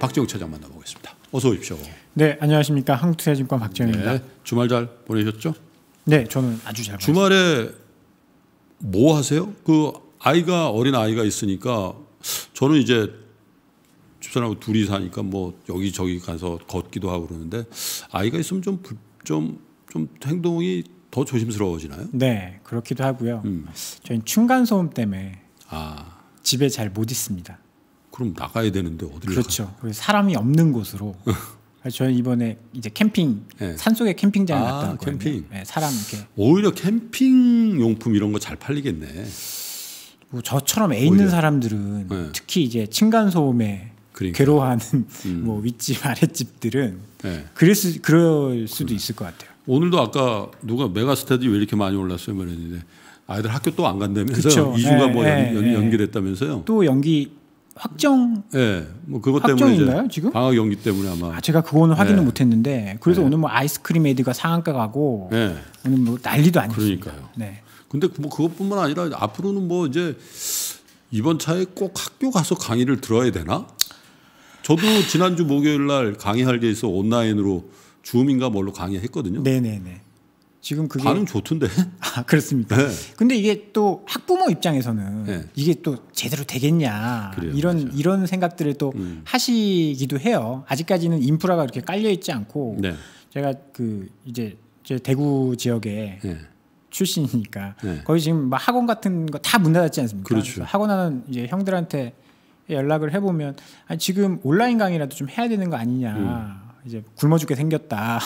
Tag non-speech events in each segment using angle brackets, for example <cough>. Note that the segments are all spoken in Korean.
박재욱 차장 만나보겠습니다. 어서 오십시오. 네, 안녕하십니까 한국투자증권 박재욱입니다. 네, 주말 잘 보내셨죠? 네, 저는 아주 잘. 주말에 보습니다뭐 하세요? 그 아이가 어린 아이가 있으니까 저는 이제 집사람하고 둘이 사니까 뭐 여기 저기 가서 걷기도 하고 그러는데 아이가 있으면 좀 좀, 좀 행동이 더 조심스러워지나요? 네, 그렇기도 하고요. 음. 저희 는 층간 소음 때문에 아. 집에 잘 못 있습니다. 그럼 나가야 되는데 어디로? 그렇죠. 사람이 없는 곳으로. <laughs> 저는 이번에 이제 캠핑 네. 예. 산속에 캠핑장 아, 갔다 왔거든요. 캠핑. 네, 사람 이렇게 오히려 캠핑 용품 이런 거 잘 팔리겠네. 뭐 저처럼 애 오히려. 사람들은 네. 특히 이제 층간 소음에 그러니까. 괴로워하는 음. <laughs> 뭐 윗집 아랫집들은 그럴 수 그럴 수도 그래. 있을 것 같아요. 오늘도 아까 누가 메가스타디 왜 이렇게 많이 올랐어요, 말했는데 아이들 학교 또 안 간다면서 이중간 뭐 연, 연, 연기됐다면서요? 또 연기 확정 예. 네, 뭐 그것 때문에 이제 지금? 방학 연기 때문에 아마 아, 제가 그거는 확인을 네. 예. 못 했는데 그래서 네. 오늘 뭐 아이스크림 에드가 상한가 가고 예. 오늘 뭐 난리도 아니고 그러니까요. 네. 근데 그 뭐 그것뿐만 아니라 앞으로는 뭐 이제 이번 차에 꼭 학교 가서 강의를 들어야 되나? 저도 지난주 목요일 날 강의할 게 있어 온라인으로 줌인가 뭘로 강의했거든요. 네, 네, 네. 지금 그게 반응 좋던데. <laughs> 아 그렇습니까? 네. 근데 이게 또 학부모 입장에서는 네. 이게 또 제대로 되겠냐 그래요, 이런 맞아요. 이런 생각들을 또 음. 하시기도 해요. 아직까지는 인프라가 이렇게 깔려 있지 않고 네. 제가 그 이제 제 대구 지역에 네. 출신이니까 네. 거의 지금 막 학원 같은 거 다 문 닫았지 않습니까? 그렇죠. 학원 하는 이제 형들한테 연락을 해보면 아니, 지금 온라인 강의라도 좀 해야 되는 거 아니냐 음. 이제 굶어 죽게 생겼다.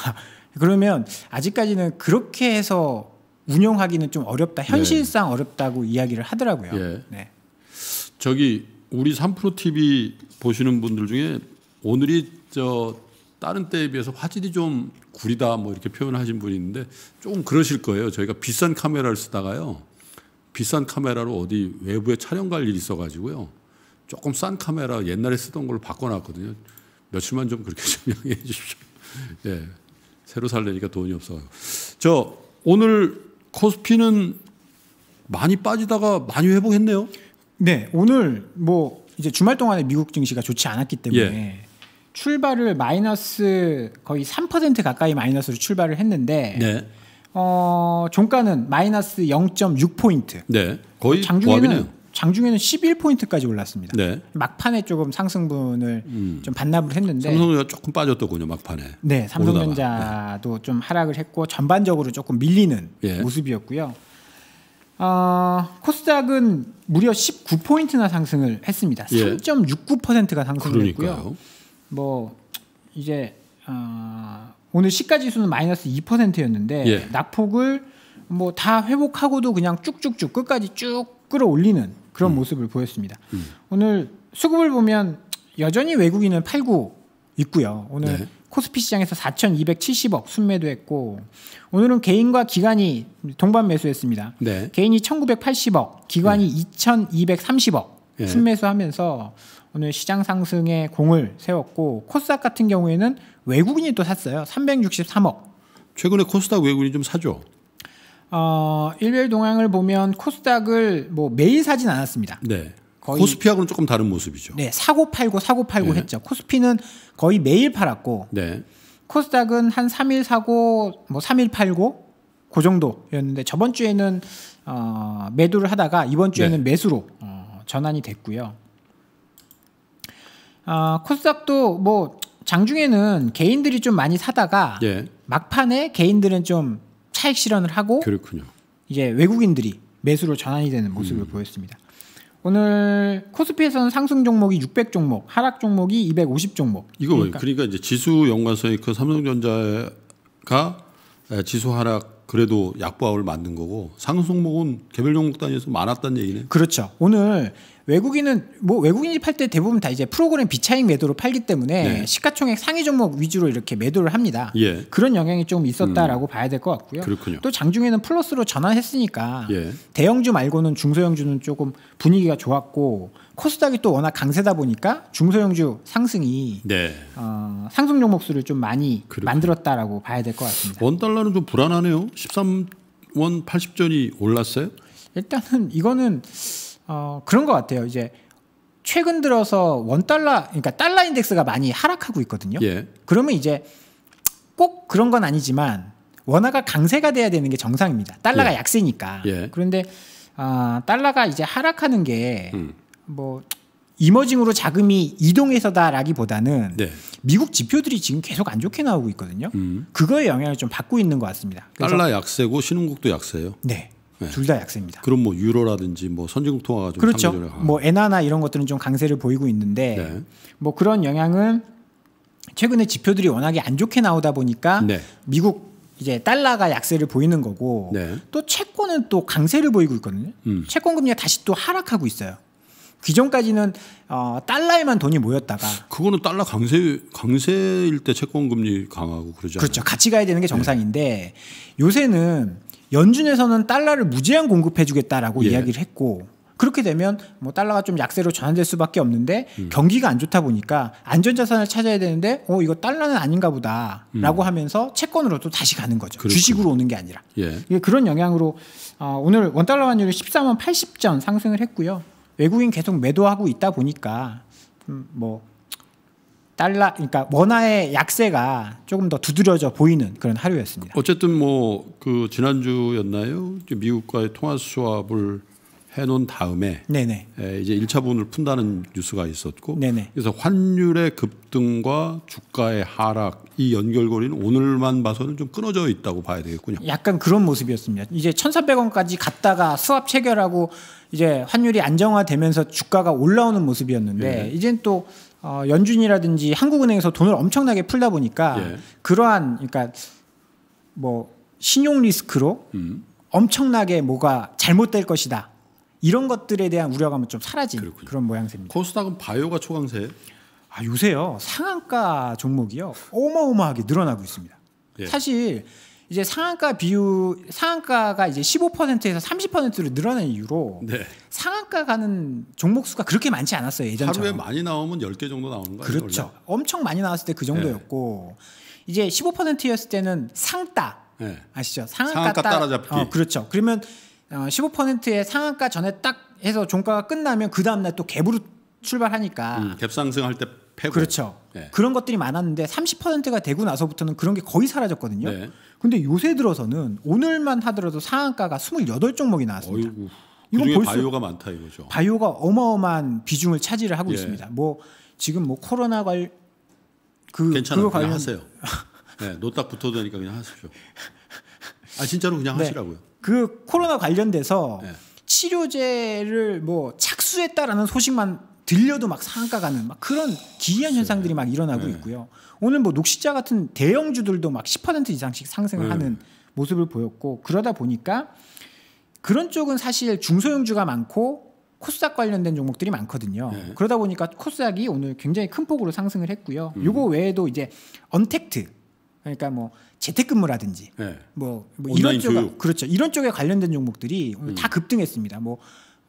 그러면 아직까지는 그렇게 해서 운영하기는 좀 어렵다. 네. 현실상 네. 어렵다고 이야기를 하더라고요. 예. 네. 저기 우리 3프로 TV 보시는 분들 중에 오늘이 저 다른 때에 비해서 화질이 좀 구리다 뭐 이렇게 표현하신 분이 있는데 조금 그러실 거예요. 저희가 비싼 카메라를 쓰다가요. 비싼 카메라로 어디 외부에 촬영 갈 일이 있어 가지고요. 조금 싼 카메라 옛날에 쓰던 걸로 바꿔 놨거든요. 며칠만 좀 그렇게 좀양해 <laughs> 주십시오. 예. 새로 살려니까 돈이 없어요저 오늘 코스피는 많이 빠지다가 많이 회복했네요. 네, 오늘 뭐 이제 주말 동안에 미국 증시가 좋지 않았기 때문에 예. 출발을 마이너스 거의 3% 가까이 마이너스로 출발을 했는데 네. 어, 종가는 마이너스 0.6 포인트. 네, 거의 장중에는 고압이네요. 장중에는 11포인트까지 올랐습니다. 네. 막판에 조금 상승분을 음. 좀 반납을 했는데 삼성전자 조금 빠졌더군요 막판에. 네, 삼성전자도 네. 좀 하락을 했고 전반적으로 조금 밀리는 예. 모습이었고요. 어, 코스닥은 무려 19포인트나 상승을 했습니다. 예. 3.69%가 상승을 했고요. 뭐 이제 어, 오늘 시가 지수는 마이너스 2%였는데 예. 낙폭을 뭐 다 회복하고도 그냥 쭉쭉쭉 끝까지 쭉 끌어올리는 그런 음. 모습을 보였습니다. 음. 오늘 수급을 보면 여전히 외국인은 팔고 있고요. 오늘 네. 코스피 시장에서 4,270억 순매도했고 오늘은 개인과 기관이 동반 매수했습니다. 네. 개인이 1,980억, 기관이 네. 2,230억 네. 순매수하면서 오늘 시장 상승에 공을 세웠고 코스닥 같은 경우에는 외국인이 또 샀어요. 363억. 최근에 코스닥 외국인이 좀 사죠. 어, 일별 동향을 보면 코스닥을 뭐 매일 사진 않았습니다. 네. 코스피하고는 조금 다른 모습이죠. 네, 사고 팔고 사고 팔고 네. 했죠. 코스피는 거의 매일 팔았고 네. 코스닥은 한 3일 사고 뭐 3일 팔고 그 정도였는데 저번 주에는 어, 매도를 하다가 이번 주에는 네. 매수로 어, 전환이 됐고요. 어, 코스닥도 뭐 장중에는 개인들이 좀 많이 사다가 네. 막판에 개인들은 좀 차익 실현을 하고 그렇군요. 이제 외국인들이 매수로 전환이 되는 모습을 음. 보였습니다. 오늘 코스피에서는 상승 종목이 600 종목, 하락 종목이 250 종목. 이거 그러니까, 그러니까 이제 지수 연관성이 그 삼성전자가 지수 하락 그래도 약보합을 만든 거고 상승 종목은 개별 종목 단위에서 많았다는 얘기네. 그렇죠. 오늘 외국인은 뭐 외국인이 팔 때 대부분 다 이제 프로그램 비차익 매도로 팔기 때문에 네. 시가총액 상위 종목 위주로 이렇게 매도를 합니다. 예. 그런 영향이 좀 있었다라고 음. 봐야 될 것 같고요. 그렇군요. 또 장중에는 플러스로 전환했으니까 예. 대형주 말고는 중소형주는 조금 분위기가 좋았고 코스닥이 또 워낙 강세다 보니까 중소형주 상승이 네. 어, 상승 종목 수를 좀 많이 그렇군요. 만들었다라고 봐야 될 것 같습니다. 원 달러는 좀 불안하네요. 13원 80전이 올랐어요? 일단은 이거는 어, 그런 것 같아요. 이제 최근 들어서 원 달러, 그러니까 달러 인덱스가 많이 하락하고 있거든요. 예. 그러면 이제 꼭 그런 건 아니지만 원화가 강세가 돼야 되는 게 정상입니다. 달러가 예. 약세니까. 예. 그런데 아, 달러가 이제 하락하는 게뭐 음. 뭐 이머징으로 자금이 이동해서다라기보다는 네. 미국 지표들이 지금 계속 안 좋게 나오고 있거든요. 음. 그거에 영향을 좀 받고 있는 것 같습니다. 달러 약세고 신흥국도 약세요. 네. 네. 둘다 약세입니다. 그럼 뭐 유로라든지 뭐 선진국 통화가 좀 그렇죠. 뭐 엔화나 이런 것들은 좀 강세를 보이고 있는데 네. 뭐 그런 영향은 최근에 지표들이 워낙에 안 좋게 나오다 보니까 네. 미국 이제 달러가 약세를 보이는 거고 네. 또 채권은 또 강세를 보이고 있거든요. 음. 채권 금리가 다시 또 하락하고 있어요. 기존까지는 어, 달러에만 돈이 모였다가 그거는 달러 강세 강세일 때 채권 금리 강하고 그러죠. 그렇죠. 같이 가야 되는 게 네. 정상인데 요새는 연준에서는 달러를 무제한 공급해주겠다라고 예. 이야기를 했고 그렇게 되면 뭐 달러가 좀 약세로 전환될 수밖에 없는데 음. 경기가 안 좋다 보니까 안전자산을 찾아야 되는데 어 이거 달러는 아닌가 보다라고 음. 하면서 채권으로 또 다시 가는 거죠 그렇구나. 주식으로 오는 게 아니라 예. 그런 영향으로 어, 오늘 원달러 환율이 1 4만 80전 상승을 했고요 외국인 계속 매도하고 있다 보니까 음, 뭐 달러 그러니까 원화의 약세가 조금 더 두드려져 보이는 그런 하루였습니다. 어쨌든 뭐 그 지난주였나요? 미국과의 통화 수합을 해놓은 다음에 네네. 이제 1차분을 푼다는 뉴스가 있었고 네네. 그래서 환율의 급등과 주가의 하락 이 연결고리는 오늘만 봐서는 좀 끊어져 있다고 봐야 되겠군요. 약간 그런 모습이었습니다. 이제 1,400원까지 갔다가 수합 체결하고 이제 환율이 안정화되면서 주가가 올라오는 모습이었는데 네. 이젠 또 어, 연준이라든지 한국은행에서 돈을 엄청나게 풀다 보니까 예. 그러한 그러니까 뭐 신용 리스크로 음. 엄청나게 뭐가 잘못될 것이다. 이런 것들에 대한 우려감은 좀 사라진 그렇군요. 그런 모양새입니다. 코스닥은 바이오가 초강세. 아 요새요 상한가 종목이요 어마어마하게 늘어나고 있습니다. 예. 사실 이제 상한가 비율 상한가가 이제 15%에서 30%로 늘어난 이유로 네. 상한가 가는 종목 수가 그렇게 많지 않았어요 예전처럼. 하루에 많이 나오면 10개 정도 나오는 거예요. 그렇죠. 원래? 엄청 많이 나왔을 때 그 정도였고 네. 이제 15%였을 때는 상따 네. 아시죠? 상한가, 상한가 따, 라잡기 어, 그렇죠. 그러면 어, 15%의 상한가 전에 딱 해서 종가가 끝나면 그 다음날 또 갭으로 출발하니까. 음, 갭 상승할 때 패고. 그렇죠. 네. 그런 것들이 많았는데 30%가 되고 나서부터는 그런 게 거의 사라졌거든요. 네. 근데 요새 들어서는 오늘만 하더라도 상한가가 28종목이 나왔습니다. 이구건그 바이오가 많다 이거죠. 바이오가 어마어마한 비중을 차지를 하고 예. 있습니다. 뭐 지금 뭐 코로나 관그 그거 관련 하세요. <laughs> 네, 노딱 붙어도 되니까 그냥 하십시오. 아 진짜로 그냥 네. 하시라고요. 그 코로나 관련돼서 네. 치료제를 뭐 착수했다라는 소식만 들려도 막 상한가가는 막 그런 기이한 그렇죠. 현상들이 막 일어나고 네. 있고요. 오늘 뭐 녹시자 같은 대형주들도 막 10% 이상씩 상승을 네. 하는 모습을 보였고 그러다 보니까 그런 쪽은 사실 중소형주가 많고 코스닥 관련된 종목들이 많거든요. 네. 그러다 보니까 코스닥이 오늘 굉장히 큰 폭으로 상승을 했고요. 음. 요거 외에도 이제 언택트 그러니까 뭐 재택근무라든지 네. 뭐, 뭐 이런 쪽 그렇죠 이런 쪽에 관련된 종목들이 오늘 음. 다 급등했습니다. 뭐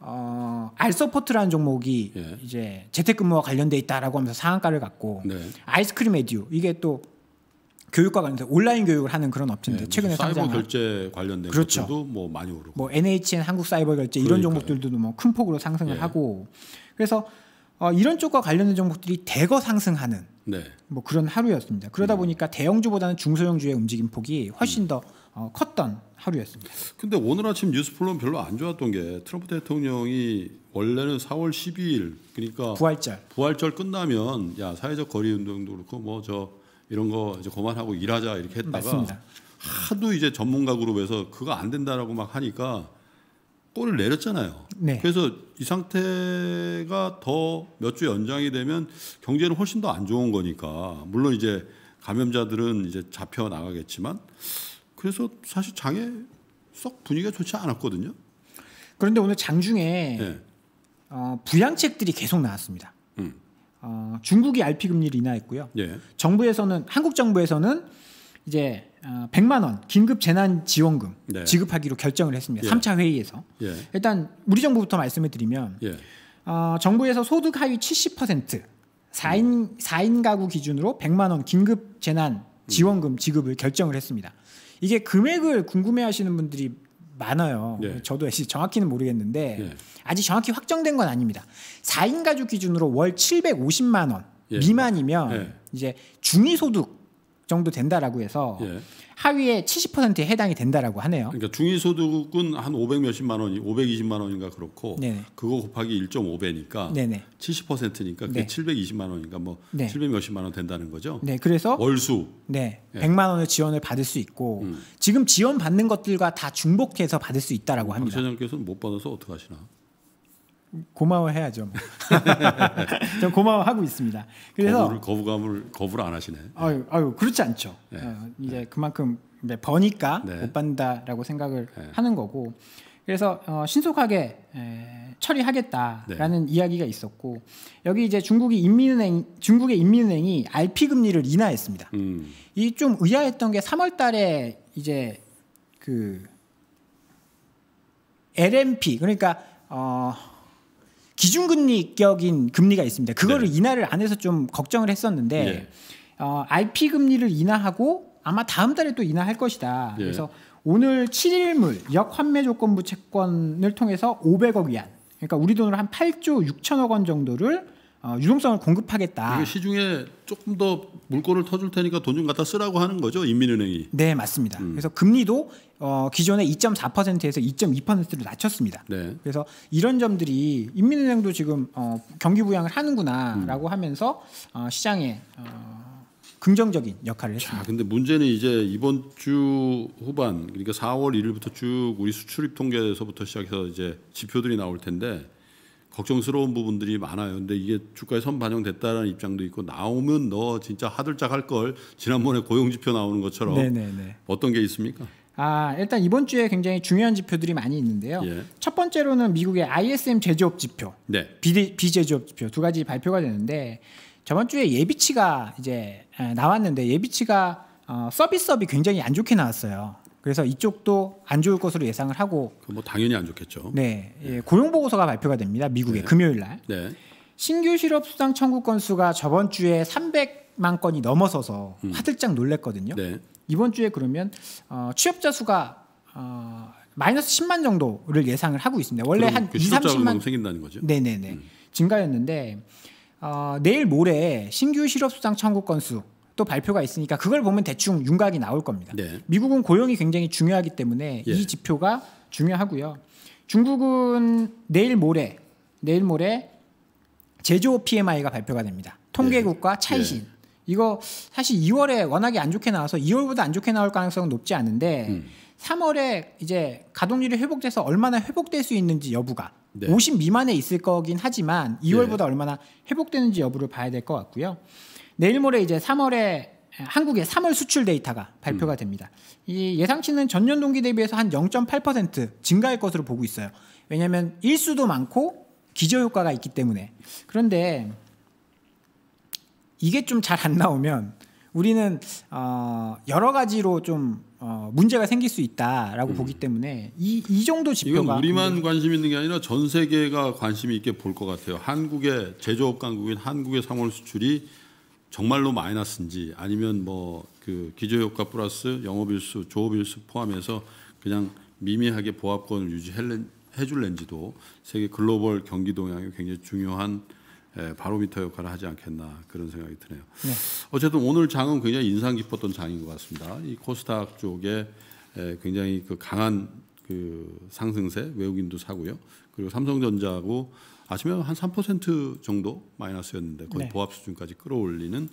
어, 알서포트라는 종목이 예. 이제 재택근무와 관련돼 있다라고 하면서 상한가를 갖고 네. 아이스크림 에듀 이게 또 교육과 관련해서 온라인 교육을 하는 그런 업체인데 네, 최근에 사이버 상장한 결제 관련된 그렇죠. 것들도 뭐 많이 오르고 뭐 NHN 한국 사이버 결제 그러니까요. 이런 종목들도 뭐 큰 폭으로 상승을 예. 하고 그래서 어, 이런 쪽과 관련된 종목들이 대거 상승하는 네. 뭐 그런 하루였습니다. 그러다 음. 보니까 대형주보다는 중소형주의 움직임 폭이 훨씬 음. 더 어, 컸던 하루였습니다. 근데 오늘 아침 뉴스플론 별로 안 좋았던 게 트럼프 대통령이 원래는 4월 12일 그러니까 부활절 부활절 끝나면 야 사회적 거리 운동도 그렇고 뭐 저 이런 거 이제 그만하고 일하자 이렇게 했다가 맞습니다. 하도 이제 전문가 그룹에서 그거 안 된다라고 막 하니까 골을 내렸잖아요. 네. 그래서 이 상태가 더 몇 주 연장이 되면 경제는 훨씬 더 안 좋은 거니까 물론 이제 감염자들은 이제 잡혀 나가겠지만 그래서 사실 장에 썩 분위기가 좋지 않았거든요. 그런데 오늘 장중에 네. 예. 어, 부양책들이 계속 나왔습니다. 음. 어, 중국이 RP 금리를 인하했고요. 예. 정부에서는 한국 정부에서는 이제 어, 100만 원 긴급 재난 지원금 네. 지급하기로 결정을 했습니다. 예. 3차 회의에서. 예. 일단 우리 정부부터 말씀을 드리면 예. 어, 정부에서 소득 하위 70% 4인 음. 4인 가구 기준으로 100만 원 긴급 재난 음. 지원금 지급을 결정을 했습니다. 이게 금액을 궁금해하시는 분들이 많아요. 예. 저도 정확히는 모르겠는데 예. 아직 정확히 확정된 건 아닙니다. 4인 가족 기준으로 월 750만 원 예. 미만이면 예. 이제 중위소득 정도 된다라고 해서 예. 하위에 70%에 해당이 된다라고 하네요. 그러니까 중위소득은 한500 몇십만 원이 520만 원인가 그렇고 네네. 그거 곱하기 1.5배니까 네네. 70%니까 그게 네. 720만 원인가 뭐 네. 700 몇십만 원 된다는 거죠. 네, 그래서 월수 네, 예. 100만 원을 지원을 받을 수 있고 음. 지금 지원 받는 것들과 다 중복해서 받을 수 있다라고 합니다. 최장께서는 못 받아서 어떡 하시나? 고마워해야죠. 뭐. <laughs> 좀 고마워하고 있습니다. 그래서 거부를, 거부감을 거부를 안 하시네. 아유, 아유 그렇지 않죠. 네. 어, 이제 네. 그만큼 이 버니까 네. 못 받는다라고 생각을 네. 하는 거고. 그래서 어, 신속하게 에, 처리하겠다라는 네. 이야기가 있었고 여기 이제 중국이 인민은행 중국의 인민은행이 RP 금리를 인하했습니다. 음. 이좀 의아했던 게 3월달에 이제 그 LMP 그러니까 어 기준금리격인 금리가 있습니다. 그거를 네. 인하를 안 해서 좀 걱정을 했었는데 네. 어, IP 금리를 인하하고 아마 다음 달에 또 인하할 것이다. 네. 그래서 오늘 7일물 역환매 조건부 채권을 통해서 500억 위안 그러니까 우리 돈으로 한 8조 6천억 원 정도를 어, 유동성을 공급하겠다. 이게 시중에 조금 더 물건을 터줄 테니까 돈 좀 갖다 쓰라고 하는 거죠 인민은행이. 네 맞습니다. 음. 그래서 금리도 어, 기존의 2.4%에서 2.2%로 낮췄습니다. 네. 그래서 이런 점들이 인민은행도 지금 어, 경기 부양을 하는구나라고 음. 하면서 어, 시장에 어, 긍정적인 역할을 했습니다. 자, 근데 문제는 이제 이번 주 후반 그러니까 4월 1일부터 쭉 우리 수출입 통계에서부터 시작해서 이제 지표들이 나올 텐데 걱정스러운 부분들이 많아요. 근데 이게 주가에 선반영됐다는 입장도 있고 나오면 너 진짜 하들짝 할걸 지난번에 고용지표 나오는 것처럼 네네네. 어떤 게 있습니까? 아 일단 이번 주에 굉장히 중요한 지표들이 많이 있는데요. 예. 첫 번째로는 미국의 ISM 제조업 지표, 네. 비, 비제조업 지표 두 가지 발표가 되는데 저번 주에 예비치가 이제 나왔는데 예비치가 어, 서비스업이 굉장히 안 좋게 나왔어요. 그래서 이쪽도 안 좋을 것으로 예상을 하고 그 뭐 당연히 안 좋겠죠. 네, 예, 고용 보고서가 발표가 됩니다. 미국의 네. 금요일 날. 네. 신규 실업 수당 청구 건수가 저번 주에 300만 건이 넘어서서 음. 화들짝 놀랬거든요. 네. 이번 주에 그러면 어, 취업자 수가 어, 마이너스 10만 정도를 예상을 하고 있습니다. 원래 한 2, 그 30만 생긴다는 거죠. 네네네 음. 증가였는데 어, 내일 모레 신규 실업 수당 청구 건수 또 발표가 있으니까 그걸 보면 대충 윤곽이 나올 겁니다. 네. 미국은 고용이 굉장히 중요하기 때문에 예. 이 지표가 중요하고요. 중국은 내일 모레 내일 모레 제조 업 PMI가 발표가 됩니다. 통계국과 차이신 예. 예. 이거 사실 2월에 워낙에 안 좋게 나와서 2월보다 안 좋게 나올 가능성은 높지 않은데 음. 3월에 이제 가동률이 회복돼서 얼마나 회복될 수 있는지 여부가 네. 50 미만에 있을 거긴 하지만 2월보다 네. 예. 얼마나 회복되는지 여부를 봐야 될 것 같고요. 내일 모레 이제 3월에 예, 한국의 3월 수출 데이터가 발표가 음. 됩니다. 이 예상치는 전년 동기 대비해서 한 0.8% 증가할 것으로 보고 있어요. 왜냐하면 일수도 많고 기저 효과가 있기 때문에. 그런데 이게 좀 잘 안 나오면 우리는 어 여러 가지로 좀어 문제가 생길 수 있다라고 음. 보기 때문에 이, 이 정도 지표가 이건 우리만 관심 있는 게 아니라 전 세계가 관심 있게 볼 것 같아요. 한국의 제조업 강국인 한국의 3월 수출이 정말로 마이너스인지 아니면 뭐 그 기저효과 플러스 영업일수, 조업일수 포함해서 그냥 미미하게 보합권을 유지해 줄는지도 세계 글로벌 경기 동향에 굉장히 중요한 바로미터 역할을 하지 않겠나 그런 생각이 드네요. 네. 어쨌든 오늘 장은 굉장히 인상 깊었던 장인 것 같습니다. 이 코스닥 쪽에 굉장히 그 강한 그 상승세 외국인도 사고요. 그리고 삼성전자하고 아시면한3% 정도 마이너스였는데 거의 네. 보합 수준까지 끌어올리는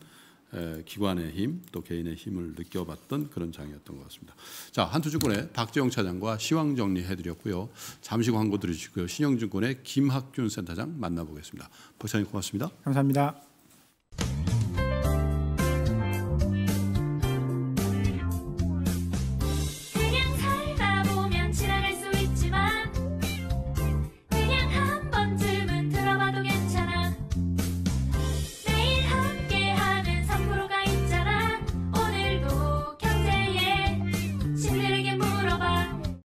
기관의 힘 또 개인의 힘을 느껴봤던 그런 장이었던 것 같습니다. 자 한두 주권의 박재영 차장과 시황 정리해드렸고요. 잠시 광고 들으시고요. 신영증권의 김학균 센터장 만나보겠습니다. 박사님 고맙습니다. 감사합니다.